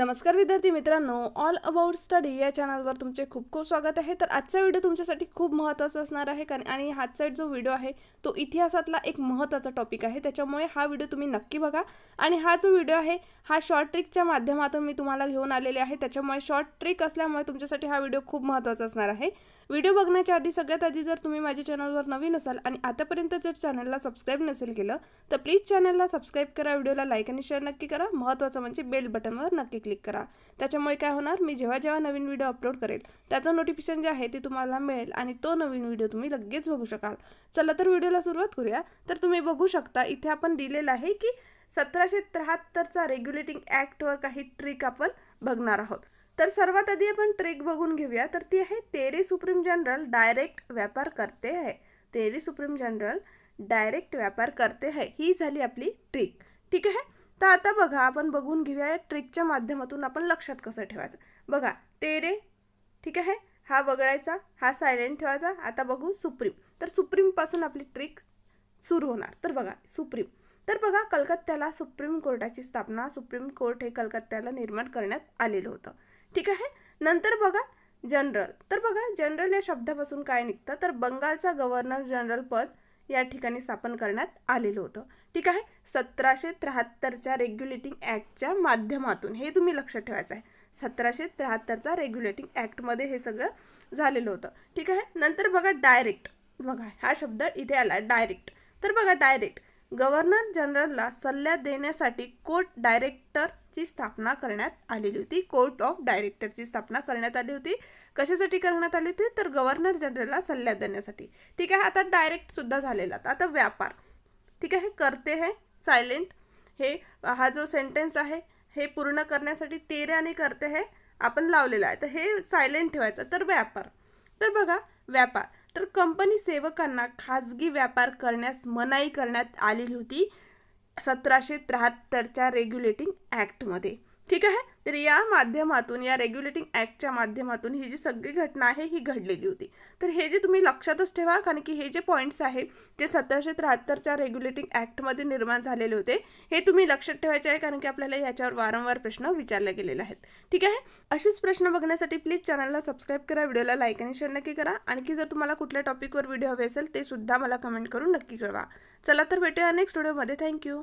नमस्कार विद्यार्थी मित्रांनो ऑल अबाउट स्टडी या चॅनलवर तुमचे खूप खूप स्वागत आहे तर आजचा व्हिडिओ तुमच्यासाठी खूप महत्त्वाचा असणार आहे कारण आणि हातचा जो व्हिडिओ आहे तो इतिहासातला एक महत्त्वाचा टॉपिक आहे त्याच्यामुळे हा व्हिडिओ तुम्ही नक्की बघा आणि हा जो व्हिडिओ आहे हा शॉर्ट ट्रिकच्या माध्यमातून मी तुम्हाला घेऊन आलेले आहे त्याच्यामुळे शॉर्ट ट्रिक असल्यामुळे तुमच्यासाठी हा व्हिडिओ खूप महत्त्वाचा असणार आहे व्हिडिओ बघण्याच्या आधी सगळ्यात आधी जर तुम्ही माझ्या चॅनलवर नवीन असाल आणि आतापर्यंत जर चॅनलला सबस्क्राईब नसेल केलं तर प्लीज चॅनलला सबस्क्राईब करा व्हिडिओला लाईक आणि शेअर नक्की करा महत्त्वाचं म्हणजे बेल बटनवर नक्की क्लिक करा त्याच्यामुळे काय होणार मी जेव्हा जेव्हा नवीन व्हिडिओ अपलोड करेल त्याचं नोटिफिकेशन जे आहे ते तुम्हाला मिळेल आणि तो नवीन व्हिडिओ तुम्ही लगेच बघू शकाल चला तर व्हिडिओला सुरुवात करूया तर तुम्ही बघू शकता इथे आपण दिलेलं आहे की सतराशे त्र्याहत्तरचा रेग्युलेटिंग ॲक्टवर काही ट्रिक आपण बघणार आहोत तर सर्वात आधी आपण ट्रिक बघून घेऊया तर ती आहे तेरी सुप्रीम जनरल डायरेक्ट व्यापार करते आहे तेरी सुप्रीम जनरल डायरेक्ट व्यापार करते है ही झाली आपली ट्रिक ठीक आहे तर आता बघा आपण बघून घेऊया या ट्रिकच्या माध्यमातून आपण लक्षात कसं ठेवायचं बघा तेरे ठीक आहे हा वगळायचा हा सायलेंट ठेवायचा आता बघू सुप्रीम तर सुप्रीमपासून आपली ट्रिक सुरू होणार तर बघा सुप्रीम तर बघा कलकत्त्याला सुप्रीम कोर्टाची स्थापना सुप्रीम कोर्ट हे कलकत्त्याला निर्माण करण्यात आलेलं होतं ठीक आहे नंतर बघा जनरल तर बघा जनरल या शब्दापासून काय निघतं तर बंगालचा गव्हर्नर जनरल पद या ठिकाणी स्थापन करण्यात आलेलं होतं ठीक आहे सतराशे त्र्याहत्तरच्या रेग्युलेटिंग ॲक्टच्या माध्यमातून हे तुम्ही लक्षात ठेवायचं आहे सतराशे त्र्याहत्तरचा रेग्युलेटिंग ॲक्टमध्ये हे सगळं झालेलं होतं ठीक आहे नंतर बघा डायरेक्ट बघा हा शब्द इथे आला डायरेक्ट तर बघा डायरेक्ट गव्हर्नर जनरलला सल्ला देण्यासाठी कोर्ट डायरेक्टरची स्थापना करण्यात आलेली होती कोर्ट ऑफ डायरेक्टरची स्थापना करण्यात आली होती कशासाठी करण्यात आली होती तर गव्हर्नर जनरलला सल्ला देण्यासाठी ठीक आहे आता डायरेक्टसुद्धा झालेला आता व्यापार ठीक आहे करते है सायलेंट हे हा जो सेंटेन्स आहे हे पूर्ण करण्यासाठी तेऱ्याने करते हे आपण लावलेलं आहे तर हे सायलेंट ठेवायचं तर व्यापार तर बघा व्यापार तर कंपनी सेवकांना खाजगी व्यापार करण्यास मनाई करण्यात आलेली होती सतराशे त्र्याहत्तरच्या रेग्युलेटिंग ॲक्टमध्ये ठीक आहे तर या माध्यमातून या रेग्युलेटिंग ॲक्टच्या माध्यमातून ही जी सगळी घटना आहे ही घडलेली होती तर हे जे तुम्ही लक्षातच ठेवा कारण की हे जे पॉईंट्स आहेत ते सतराशे त्र्याहत्तरच्या रेग्युलेटिंग ॲक्टमध्ये निर्माण झालेले होते हे तुम्ही लक्षात ठेवायचे आहे कारण की आपल्याला याच्यावर वारंवार प्रश्न विचारले गेलेले आहेत ठीक आहे असेच प्रश्न बघण्यासाठी प्लीज चॅनलला सबस्क्राईब करा व्हिडिओला लाईक आणि शेअर नक्की करा आणखी जर तुम्हाला कुठल्या टॉपिकवर व्हिडिओ हवे असेल ते सुद्धा मला कमेंट करून नक्की कळवा चला तर भेटूया नेक्स्ट व्हिडिओमध्ये थँक्यू